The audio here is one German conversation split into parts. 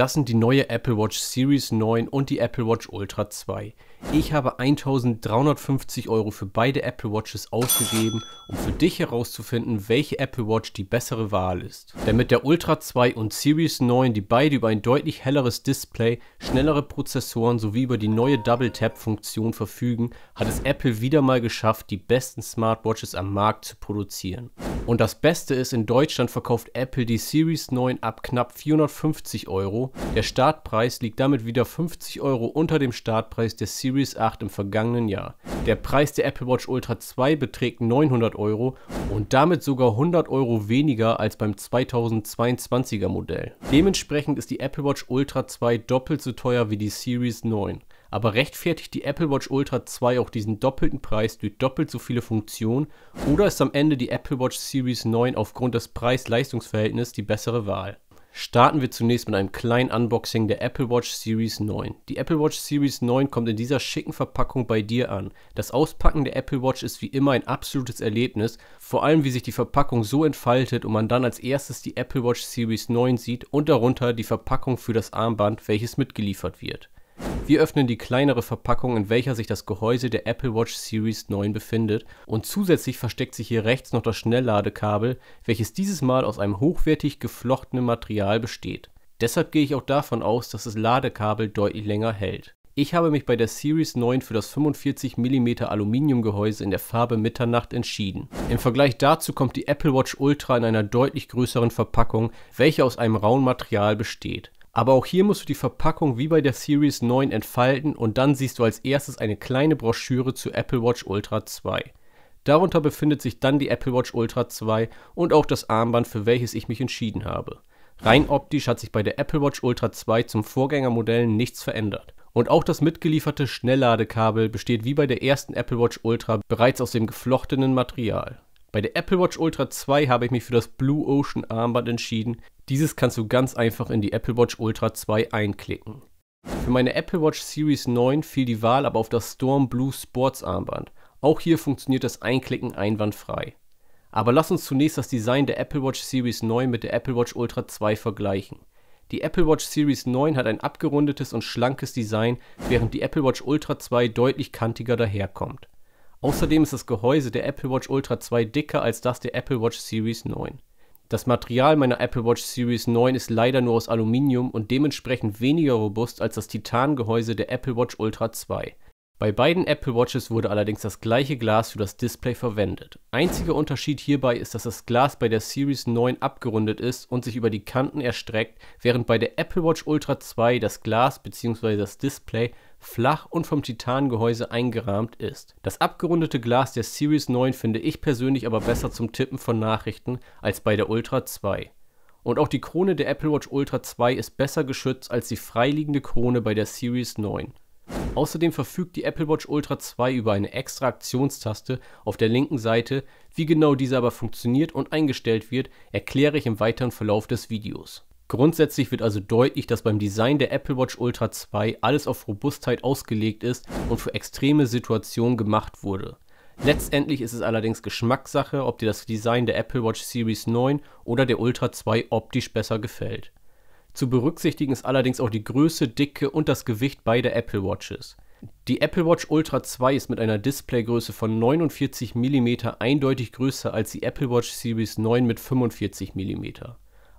Das sind die neue Apple Watch Series 9 und die Apple Watch Ultra 2. Ich habe 1350 Euro für beide Apple Watches ausgegeben, um für dich herauszufinden, welche Apple Watch die bessere Wahl ist. Denn mit der Ultra 2 und Series 9, die beide über ein deutlich helleres Display, schnellere Prozessoren sowie über die neue Double Tap Funktion verfügen, hat es Apple wieder mal geschafft, die besten Smartwatches am Markt zu produzieren. Und das Beste ist, in Deutschland verkauft Apple die Series 9 ab knapp 450 Euro. Der Startpreis liegt damit wieder 50 Euro unter dem Startpreis der Series Series 8 im vergangenen Jahr. Der Preis der Apple Watch Ultra 2 beträgt 900 Euro und damit sogar 100 Euro weniger als beim 2022er Modell. Dementsprechend ist die Apple Watch Ultra 2 doppelt so teuer wie die Series 9. Aber rechtfertigt die Apple Watch Ultra 2 auch diesen doppelten Preis durch doppelt so viele Funktionen oder ist am Ende die Apple Watch Series 9 aufgrund des Preis-Leistungs-Verhältnisses die bessere Wahl? starten wir zunächst mit einem kleinen Unboxing der Apple Watch Series 9. Die Apple Watch Series 9 kommt in dieser schicken Verpackung bei dir an. Das Auspacken der Apple Watch ist wie immer ein absolutes Erlebnis, vor allem wie sich die Verpackung so entfaltet und man dann als erstes die Apple Watch Series 9 sieht und darunter die Verpackung für das Armband, welches mitgeliefert wird. Wir öffnen die kleinere Verpackung, in welcher sich das Gehäuse der Apple Watch Series 9 befindet und zusätzlich versteckt sich hier rechts noch das Schnellladekabel, welches dieses Mal aus einem hochwertig geflochtenen Material besteht. Deshalb gehe ich auch davon aus, dass das Ladekabel deutlich länger hält. Ich habe mich bei der Series 9 für das 45 mm Aluminiumgehäuse in der Farbe Mitternacht entschieden. Im Vergleich dazu kommt die Apple Watch Ultra in einer deutlich größeren Verpackung, welche aus einem rauen Material besteht. Aber auch hier musst du die Verpackung wie bei der Series 9 entfalten und dann siehst du als erstes eine kleine Broschüre zur Apple Watch Ultra 2. Darunter befindet sich dann die Apple Watch Ultra 2 und auch das Armband, für welches ich mich entschieden habe. Rein optisch hat sich bei der Apple Watch Ultra 2 zum Vorgängermodell nichts verändert. Und auch das mitgelieferte Schnellladekabel besteht wie bei der ersten Apple Watch Ultra bereits aus dem geflochtenen Material. Bei der Apple Watch Ultra 2 habe ich mich für das Blue Ocean Armband entschieden, dieses kannst du ganz einfach in die Apple Watch Ultra 2 einklicken. Für meine Apple Watch Series 9 fiel die Wahl aber auf das Storm Blue Sports Armband. Auch hier funktioniert das Einklicken einwandfrei. Aber lass uns zunächst das Design der Apple Watch Series 9 mit der Apple Watch Ultra 2 vergleichen. Die Apple Watch Series 9 hat ein abgerundetes und schlankes Design, während die Apple Watch Ultra 2 deutlich kantiger daherkommt. Außerdem ist das Gehäuse der Apple Watch Ultra 2 dicker als das der Apple Watch Series 9. Das Material meiner Apple Watch Series 9 ist leider nur aus Aluminium und dementsprechend weniger robust als das Titangehäuse der Apple Watch Ultra 2. Bei beiden Apple Watches wurde allerdings das gleiche Glas für das Display verwendet. Einziger Unterschied hierbei ist, dass das Glas bei der Series 9 abgerundet ist und sich über die Kanten erstreckt, während bei der Apple Watch Ultra 2 das Glas bzw. das Display flach und vom Titangehäuse eingerahmt ist. Das abgerundete Glas der Series 9 finde ich persönlich aber besser zum Tippen von Nachrichten als bei der Ultra 2. Und auch die Krone der Apple Watch Ultra 2 ist besser geschützt als die freiliegende Krone bei der Series 9. Außerdem verfügt die Apple Watch Ultra 2 über eine extra Aktionstaste auf der linken Seite. Wie genau diese aber funktioniert und eingestellt wird, erkläre ich im weiteren Verlauf des Videos. Grundsätzlich wird also deutlich, dass beim Design der Apple Watch Ultra 2 alles auf Robustheit ausgelegt ist und für extreme Situationen gemacht wurde. Letztendlich ist es allerdings Geschmackssache, ob dir das Design der Apple Watch Series 9 oder der Ultra 2 optisch besser gefällt. Zu berücksichtigen ist allerdings auch die Größe, Dicke und das Gewicht beider Apple Watches. Die Apple Watch Ultra 2 ist mit einer Displaygröße von 49 mm eindeutig größer als die Apple Watch Series 9 mit 45 mm.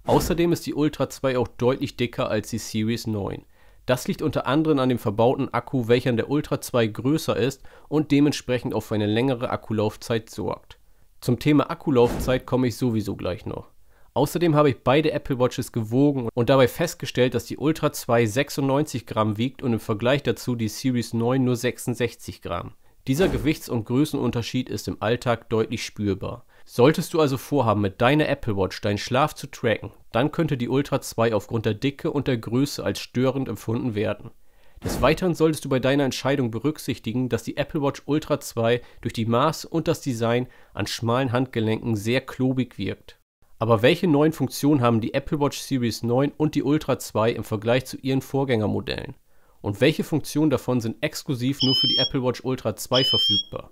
Außerdem ist die Ultra 2 auch deutlich dicker als die Series 9. Das liegt unter anderem an dem verbauten Akku, welcher in der Ultra 2 größer ist und dementsprechend auch für eine längere Akkulaufzeit sorgt. Zum Thema Akkulaufzeit komme ich sowieso gleich noch. Außerdem habe ich beide Apple Watches gewogen und dabei festgestellt, dass die Ultra 2 96 Gramm wiegt und im Vergleich dazu die Series 9 nur 66 Gramm. Dieser Gewichts- und Größenunterschied ist im Alltag deutlich spürbar. Solltest du also vorhaben, mit deiner Apple Watch deinen Schlaf zu tracken, dann könnte die Ultra 2 aufgrund der Dicke und der Größe als störend empfunden werden. Des Weiteren solltest du bei deiner Entscheidung berücksichtigen, dass die Apple Watch Ultra 2 durch die Maß und das Design an schmalen Handgelenken sehr klobig wirkt. Aber welche neuen Funktionen haben die Apple Watch Series 9 und die Ultra 2 im Vergleich zu ihren Vorgängermodellen? Und welche Funktionen davon sind exklusiv nur für die Apple Watch Ultra 2 verfügbar?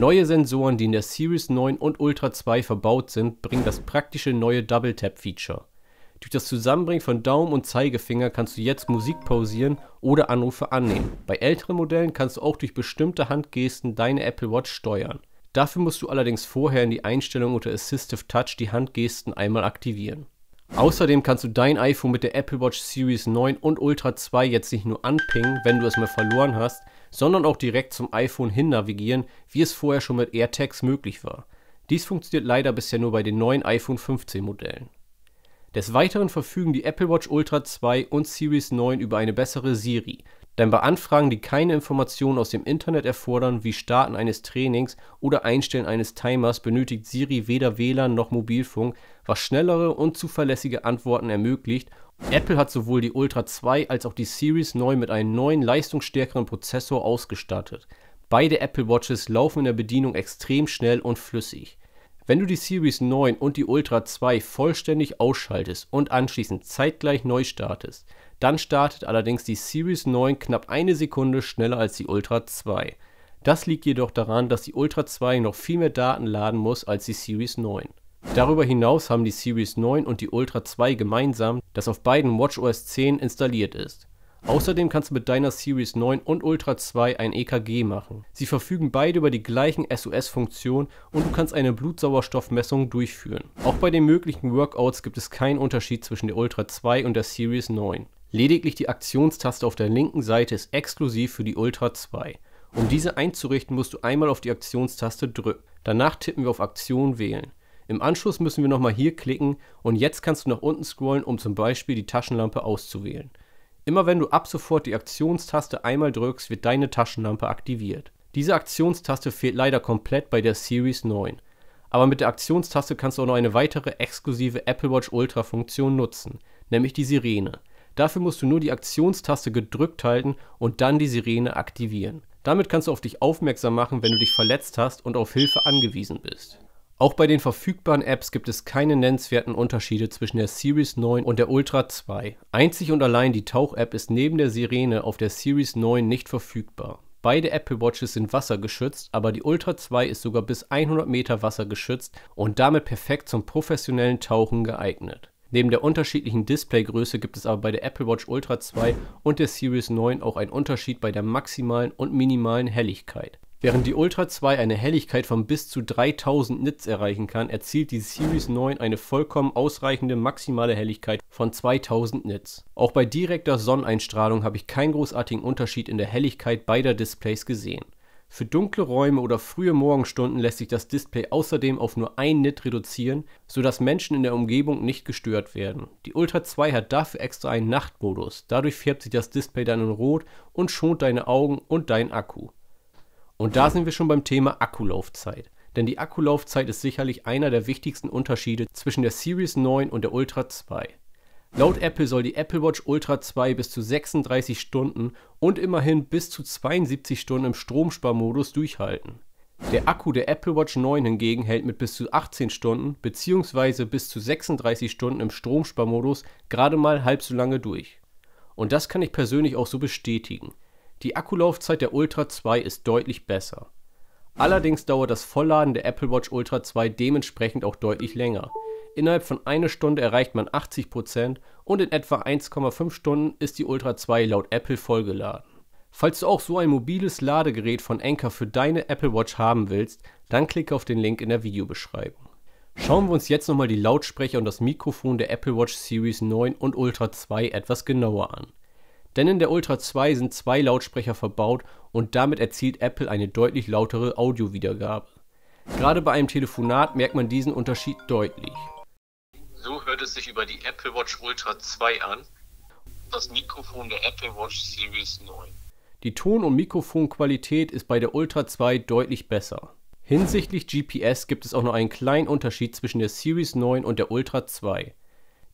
Neue Sensoren, die in der Series 9 und Ultra 2 verbaut sind, bringen das praktische neue Double Tap Feature. Durch das Zusammenbringen von Daumen und Zeigefinger kannst du jetzt Musik pausieren oder Anrufe annehmen. Bei älteren Modellen kannst du auch durch bestimmte Handgesten deine Apple Watch steuern. Dafür musst du allerdings vorher in die Einstellung unter Assistive Touch die Handgesten einmal aktivieren. Außerdem kannst du dein iPhone mit der Apple Watch Series 9 und Ultra 2 jetzt nicht nur anpingen, wenn du es mal verloren hast, sondern auch direkt zum iPhone hin navigieren, wie es vorher schon mit AirTags möglich war. Dies funktioniert leider bisher nur bei den neuen iPhone 15 Modellen. Des Weiteren verfügen die Apple Watch Ultra 2 und Series 9 über eine bessere Siri, denn bei Anfragen, die keine Informationen aus dem Internet erfordern, wie Starten eines Trainings oder Einstellen eines Timers, benötigt Siri weder WLAN noch Mobilfunk, was schnellere und zuverlässige Antworten ermöglicht. Apple hat sowohl die Ultra 2 als auch die Series 9 mit einem neuen, leistungsstärkeren Prozessor ausgestattet. Beide Apple Watches laufen in der Bedienung extrem schnell und flüssig. Wenn du die Series 9 und die Ultra 2 vollständig ausschaltest und anschließend zeitgleich neu startest, dann startet allerdings die Series 9 knapp eine Sekunde schneller als die Ultra 2. Das liegt jedoch daran, dass die Ultra 2 noch viel mehr Daten laden muss als die Series 9. Darüber hinaus haben die Series 9 und die Ultra 2 gemeinsam, dass auf beiden WatchOS 10 installiert ist. Außerdem kannst du mit deiner Series 9 und Ultra 2 ein EKG machen. Sie verfügen beide über die gleichen SOS-Funktionen und du kannst eine Blutsauerstoffmessung durchführen. Auch bei den möglichen Workouts gibt es keinen Unterschied zwischen der Ultra 2 und der Series 9. Lediglich die Aktionstaste auf der linken Seite ist exklusiv für die Ultra 2. Um diese einzurichten, musst du einmal auf die Aktionstaste drücken. Danach tippen wir auf Aktion wählen. Im Anschluss müssen wir nochmal hier klicken und jetzt kannst du nach unten scrollen, um zum Beispiel die Taschenlampe auszuwählen. Immer wenn du ab sofort die Aktionstaste einmal drückst, wird deine Taschenlampe aktiviert. Diese Aktionstaste fehlt leider komplett bei der Series 9. Aber mit der Aktionstaste kannst du auch noch eine weitere exklusive Apple Watch Ultra Funktion nutzen, nämlich die Sirene. Dafür musst du nur die Aktionstaste gedrückt halten und dann die Sirene aktivieren. Damit kannst du auf dich aufmerksam machen, wenn du dich verletzt hast und auf Hilfe angewiesen bist. Auch bei den verfügbaren Apps gibt es keine nennenswerten Unterschiede zwischen der Series 9 und der Ultra 2. Einzig und allein die Tauch-App ist neben der Sirene auf der Series 9 nicht verfügbar. Beide Apple Watches sind wassergeschützt, aber die Ultra 2 ist sogar bis 100 Meter wassergeschützt und damit perfekt zum professionellen Tauchen geeignet. Neben der unterschiedlichen Displaygröße gibt es aber bei der Apple Watch Ultra 2 und der Series 9 auch einen Unterschied bei der maximalen und minimalen Helligkeit. Während die Ultra 2 eine Helligkeit von bis zu 3000 Nits erreichen kann, erzielt die Series 9 eine vollkommen ausreichende maximale Helligkeit von 2000 Nits. Auch bei direkter Sonneneinstrahlung habe ich keinen großartigen Unterschied in der Helligkeit beider Displays gesehen. Für dunkle Räume oder frühe Morgenstunden lässt sich das Display außerdem auf nur ein Nit reduzieren, sodass Menschen in der Umgebung nicht gestört werden. Die Ultra 2 hat dafür extra einen Nachtmodus, dadurch färbt sich das Display dann in Rot und schont deine Augen und deinen Akku. Und da sind wir schon beim Thema Akkulaufzeit. Denn die Akkulaufzeit ist sicherlich einer der wichtigsten Unterschiede zwischen der Series 9 und der Ultra 2. Laut Apple soll die Apple Watch Ultra 2 bis zu 36 Stunden und immerhin bis zu 72 Stunden im Stromsparmodus durchhalten. Der Akku der Apple Watch 9 hingegen hält mit bis zu 18 Stunden bzw. bis zu 36 Stunden im Stromsparmodus gerade mal halb so lange durch. Und das kann ich persönlich auch so bestätigen. Die Akkulaufzeit der Ultra 2 ist deutlich besser. Allerdings dauert das Vollladen der Apple Watch Ultra 2 dementsprechend auch deutlich länger. Innerhalb von einer Stunde erreicht man 80% und in etwa 1,5 Stunden ist die Ultra 2 laut Apple vollgeladen. Falls du auch so ein mobiles Ladegerät von Anker für deine Apple Watch haben willst, dann klicke auf den Link in der Videobeschreibung. Schauen wir uns jetzt nochmal die Lautsprecher und das Mikrofon der Apple Watch Series 9 und Ultra 2 etwas genauer an. Denn in der Ultra 2 sind zwei Lautsprecher verbaut und damit erzielt Apple eine deutlich lautere Audiowiedergabe. Gerade bei einem Telefonat merkt man diesen Unterschied deutlich bietet sich über die Apple Watch Ultra 2 an. Das Mikrofon der Apple Watch Series 9. Die Ton- und Mikrofonqualität ist bei der Ultra 2 deutlich besser. Hinsichtlich GPS gibt es auch noch einen kleinen Unterschied zwischen der Series 9 und der Ultra 2.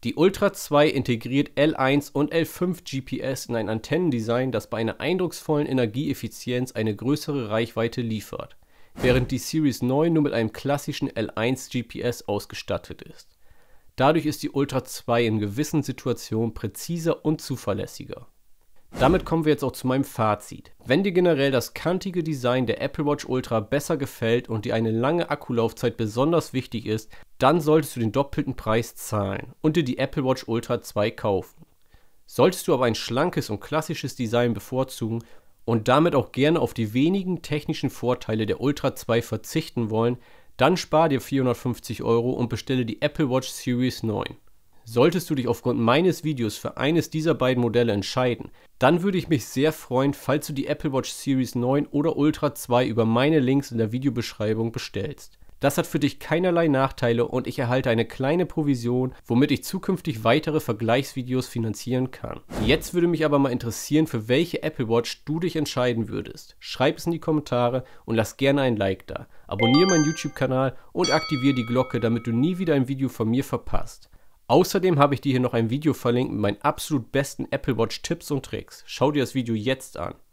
Die Ultra 2 integriert L1 und L5 GPS in ein Antennendesign, das bei einer eindrucksvollen Energieeffizienz eine größere Reichweite liefert, während die Series 9 nur mit einem klassischen L1 GPS ausgestattet ist. Dadurch ist die Ultra 2 in gewissen Situationen präziser und zuverlässiger. Damit kommen wir jetzt auch zu meinem Fazit. Wenn dir generell das kantige Design der Apple Watch Ultra besser gefällt und dir eine lange Akkulaufzeit besonders wichtig ist, dann solltest du den doppelten Preis zahlen und dir die Apple Watch Ultra 2 kaufen. Solltest du aber ein schlankes und klassisches Design bevorzugen und damit auch gerne auf die wenigen technischen Vorteile der Ultra 2 verzichten wollen, dann spar dir 450 Euro und bestelle die Apple Watch Series 9. Solltest du dich aufgrund meines Videos für eines dieser beiden Modelle entscheiden, dann würde ich mich sehr freuen, falls du die Apple Watch Series 9 oder Ultra 2 über meine Links in der Videobeschreibung bestellst. Das hat für dich keinerlei Nachteile und ich erhalte eine kleine Provision, womit ich zukünftig weitere Vergleichsvideos finanzieren kann. Jetzt würde mich aber mal interessieren, für welche Apple Watch du dich entscheiden würdest. Schreib es in die Kommentare und lass gerne ein Like da. Abonniere meinen YouTube-Kanal und aktiviere die Glocke, damit du nie wieder ein Video von mir verpasst. Außerdem habe ich dir hier noch ein Video verlinkt mit meinen absolut besten Apple Watch Tipps und Tricks. Schau dir das Video jetzt an.